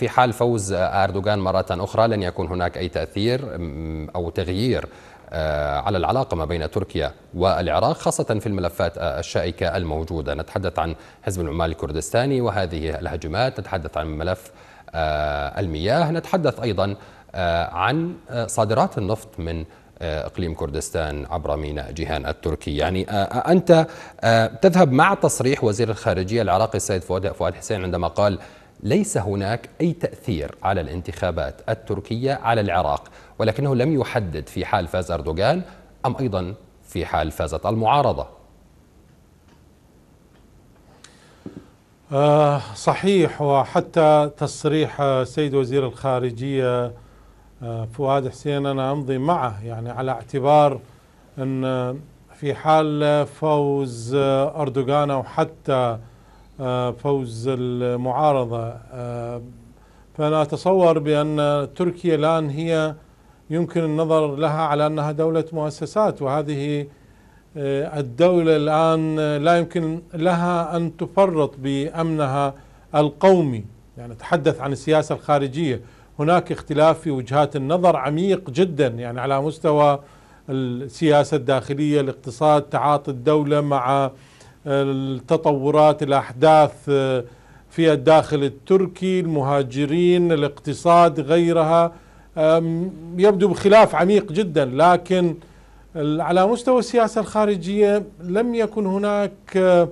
في حال فوز أردوغان مرة أخرى لن يكون هناك أي تأثير أو تغيير آه، على العلاقة ما بين تركيا والعراق خاصة في الملفات آه، الشائكة الموجودة نتحدث عن حزب العمال الكردستاني وهذه الهجمات نتحدث عن ملف آه، المياه نتحدث أيضا عن صادرات النفط من اقليم كردستان عبر ميناء جيهان التركي يعني انت تذهب مع تصريح وزير الخارجيه العراقي السيد فؤاد حسين عندما قال ليس هناك أي تأثير على الانتخابات التركية على العراق ولكنه لم يحدد في حال فاز أردوغان أم أيضا في حال فازت المعارضة آه صحيح وحتى تصريح السيد وزير الخارجية آه، فؤاد حسين أنا أمضي معه يعني على اعتبار أن في حال فوز أردوغان أو حتى آه، فوز المعارضة آه، فأنا أتصور بأن تركيا الآن هي يمكن النظر لها على أنها دولة مؤسسات وهذه آه، الدولة الآن لا يمكن لها أن تفرط بأمنها القومي يعني تحدث عن السياسة الخارجية هناك اختلاف في وجهات النظر عميق جدا يعني على مستوى السياسة الداخلية الاقتصاد تعاطي الدولة مع التطورات الاحداث آه، في الداخل التركي المهاجرين الاقتصاد غيرها يبدو بخلاف عميق جدا لكن على مستوى السياسه الخارجيه لم يكن هناك آه،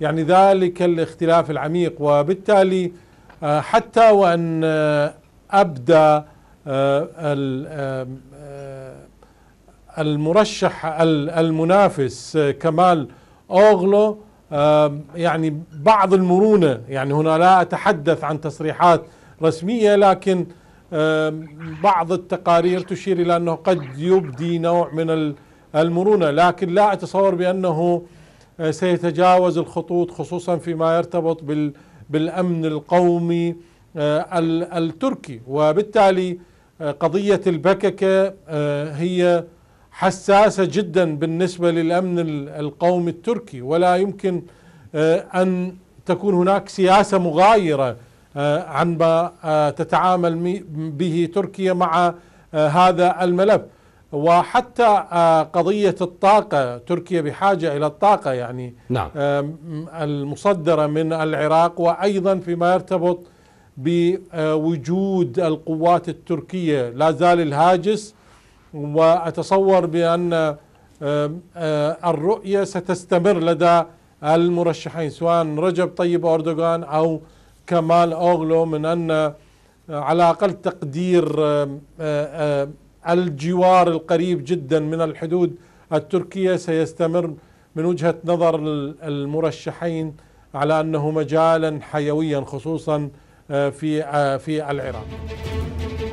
يعني ذلك الاختلاف العميق وبالتالي آه، حتى وان ابدى المرشح المنافس كمال اوغلو يعني بعض المرونة يعني هنا لا أتحدث عن تصريحات رسمية لكن بعض التقارير تشير إلى أنه قد يبدي نوع من المرونة لكن لا أتصور بأنه آه، سيتجاوز الخطوط خصوصا فيما يرتبط بالأمن القومي آه، التركي وبالتالي آه، قضية البككة هي حساسة جدا بالنسبة للأمن القومي التركي ولا يمكن آه، أن تكون هناك سياسة مغايرة آه، عن ما آه، تتعامل به تركيا مع هذا الملف وحتى قضية الطاقة تركيا بحاجة إلى الطاقة يعني نعم. المصدرة من العراق وأيضا فيما يرتبط بوجود القوات التركية لا زال الهاجس وأتصور بأن آه، آه، الرؤية ستستمر لدى المرشحين سواء رجب طيب أردوغان أو كمال أوغلو من أن آه، على أقل تقدير الجوار القريب جدا من الحدود التركية سيستمر من وجهة نظر المرشحين على أنه مجالا حيويا خصوصا في في العراق